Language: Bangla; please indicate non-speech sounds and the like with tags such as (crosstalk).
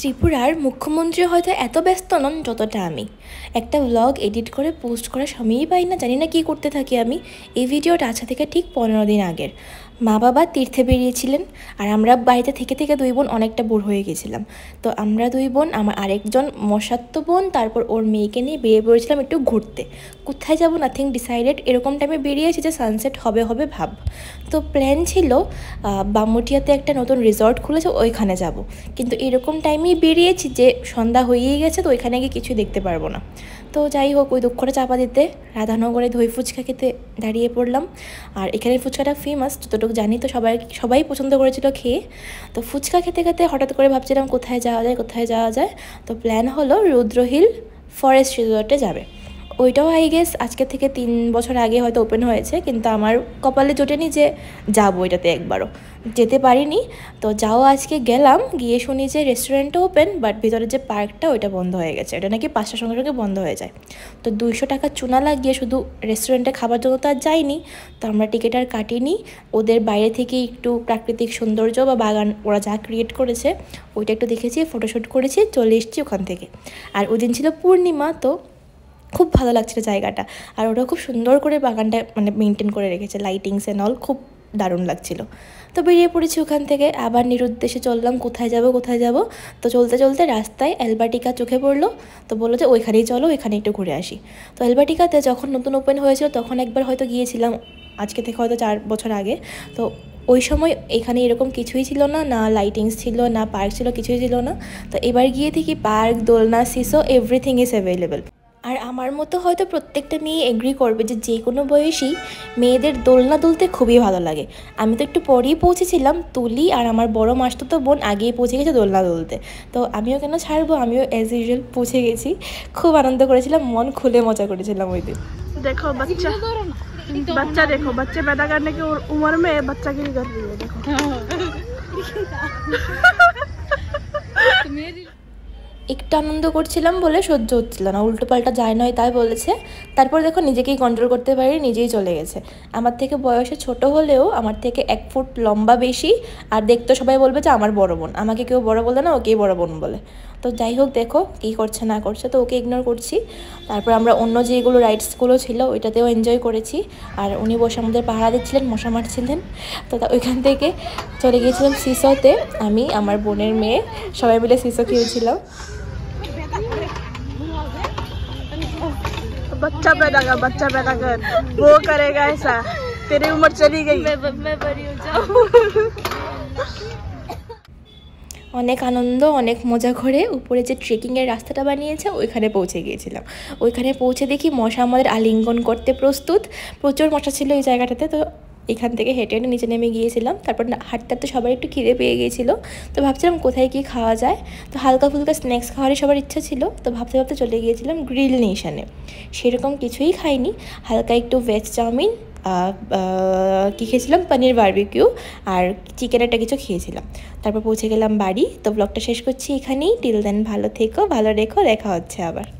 ত্রিপুরার মুখ্যমন্ত্রী হয়তো এত ব্যস্ত নন যতটা আমি একটা ব্লগ এডিট করে পোস্ট করার সময়ই পাই না জানি না কী করতে থাকি আমি এই ভিডিওটা আছে আচ্ছা থেকে ঠিক পনেরো দিন আগের মা বাবা তীর্থে বেরিয়েছিলেন আর আমরা বাড়িতে থেকে থেকে দুই বোন অনেকটা বোর হয়ে গেছিলাম তো আমরা দুই বোন আমার আরেকজন মশাত্ম বোন তারপর ওর মেয়েকে নিয়ে বেরিয়ে পড়েছিলাম একটু ঘুরতে কোথায় যাবো নাথিং ডিসাইডেড এরকম টাইমে বেরিয়েছি যে সানসেট হবে হবে ভাব তো প্ল্যান ছিল বামুটিয়াতে একটা নতুন রিসর্ট খুলেছে ওইখানে যাব কিন্তু এরকম টাইমে আমি বেরিয়েছি যে সন্ধ্যা হয়েই গেছে তো ওইখানে গিয়ে কিছুই দেখতে পারবো না তো যাই হোক ওই দুঃখটা চাপা দিতে রাধানগরে দই ফুচকা খেতে দাঁড়িয়ে পড়লাম আর এখানে ফুচকাটা ফেমাস যতটুকু জানি তো সবাই সবাই পছন্দ করেছিল খেয়ে তো ফুচকা খেতে খেতে হঠাৎ করে ভাবছিলাম কোথায় যাওয়া যায় কোথায় যাওয়া যায় তো প্ল্যান হলো রুদ্রহিল ফরেস্ট রিজর্টে যাবে ওইটাও আই গেস আজকে থেকে তিন বছর আগে হয়তো ওপেন হয়েছে কিন্তু আমার কপালে জোটেনি যে যাবো ওইটাতে একবারও যেতে পারিনি তো যাও আজকে গেলাম গিয়ে শুনি যে রেস্টুরেন্টটা ওপেন বাট ভিতরে যে পার্কটা ওইটা বন্ধ হয়ে গেছে ওটা নাকি পাঁচটার সঙ্গে সঙ্গে বন্ধ হয়ে যায় তো দুইশো টাকা চুনা লাগিয়ে শুধু রেস্টুরেন্টে খাবার জন্য তো আর যাইনি তো আমরা টিকিট আর কাটিনি ওদের বাইরে থেকে একটু প্রাকৃতিক সৌন্দর্য বা বাগান ওরা যা ক্রিয়েট করেছে ওইটা একটু দেখেছি ফটোশ্যুট করেছি চলে এসেছি ওখান থেকে আর ওদিন ছিল পূর্ণিমা তো খুব ভালো লাগছিলো জায়গাটা আর ওরা খুব সুন্দর করে বাগানটা মানে মেনটেন করে রেখেছে লাইটিংস অ্যান্ড অল খুব দারুণ লাগছিল তো বেরিয়ে পড়েছি ওখান থেকে আবার নিরুদ্দেশে চললাম কোথায় যাব কোথায় যাব তো চলতে চলতে রাস্তায় অ্যালবাটিকা চোখে পড়লো তো বললো যে ওইখানেই চলো ওইখানে একটু ঘুরে আসি তো অ্যালবাটিকাতে যখন নতুন ওপেন হয়েছিল তখন একবার হয়তো গিয়েছিলাম আজকে থেকে হয়তো চার বছর আগে তো ওই সময় এখানে এরকম কিছুই ছিল না না লাইটিংস ছিল না পার্ক ছিল কিছুই ছিল না তো এবার গিয়ে দেখি পার্ক দোলনা সিসো এভরিথিং ইজ অ্যাভেলেবেল আর আমার মতো হয়তো প্রত্যেকটা মেয়ে এগ্রি করবে যে যে কোনো বয়সী মেয়েদের দোলনা দুলতে খুবই ভালো লাগে আমি তো একটু পরেই পৌঁছেছিলাম তুলি আর আমার বড় মাসতো তো বোন আগেই পৌঁছে গেছে দোলনা দুলতে তো আমিও কেন ছাড়বো আমিও অ্যাজ ইউজুয়াল পৌঁছে গেছি খুব আনন্দ করেছিলাম মন খুলে মজা করেছিলাম ওই দিন দেখো বাচ্চা দেখো বাচ্চা पैदा करने की उम्र में দেখো হ্যাঁ। (laughs) একটু আনন্দ করছিলাম বলে সহ্য হচ্ছিল না উল্টো পাল্টা যায় নয় তাই বলেছে তারপর দেখো নিজেকেই কন্ট্রোল করতে পারি নিজেই চলে গেছে আমার থেকে বয়সে ছোট হলেও আমার থেকে এক ফুট লম্বা বেশি আর দেখতে সবাই বলবে যে আমার বড় বোন আমাকে কেউ বড় বলে না ওকেই বড় বোন বলে তো যাই হোক দেখো কী করছে না করছে তো ওকে ইগনোর করছি তারপর আমরা অন্য যেগুলো রাইডসগুলো ছিল ওইটাতেও এনজয় করেছি আর উনি বসে আমাদের পাহাড়া দিচ্ছিলেন মশা মারছিলেন তো ওইখান থেকে চলে গিয়েছিলাম সিসোতে আমি আমার বোনের মেয়ে সবাই মিলে সিসো খেয়েছিলাম बच्चा पैदा कर बच्चा पैदा कर वो करेगा ऐसा तेरी उम्र चली गई मैं मैं बड़ी हो অনেক আনন্দ অনেক মজা করে উপরে যে ট্রেকিংয়ের রাস্তাটা বানিয়েছে ওইখানে পৌঁছে গিয়েছিলাম ওইখানে পৌঁছে দেখি মশা আমাদের আলিঙ্গন করতে প্রস্তুত প্রচুর মশা ছিল এই জায়গাটাতে তো এখান থেকে হেঁটে হেঁটে নিচে নেমে গিয়েছিলাম তারপর হাঁটতে হাঁটতে সবার একটু খিদে পেয়ে গিয়েছিলো তো ভাবছিলাম কোথায় গিয়ে খাওয়া যায় তো হালকা ফুলকা স্ন্যাক্স খাওয়ারই সবার ইচ্ছা ছিল তো ভাবতে ভাবতে চলে গিয়েছিলাম গ্রিল নেশানে সেরকম কিছুই খাইনি হালকা একটু ভেজ চাউমিন কী খেয়েছিলাম পনির বার্বিকিউ আর চিকেন একটা কিছু খেয়েছিলাম তারপর পৌঁছে গেলাম বাড়ি তো ব্লগটা শেষ করছি এখানেই টিল দেন ভালো থেকো ভালো রেখো দেখা হচ্ছে আবার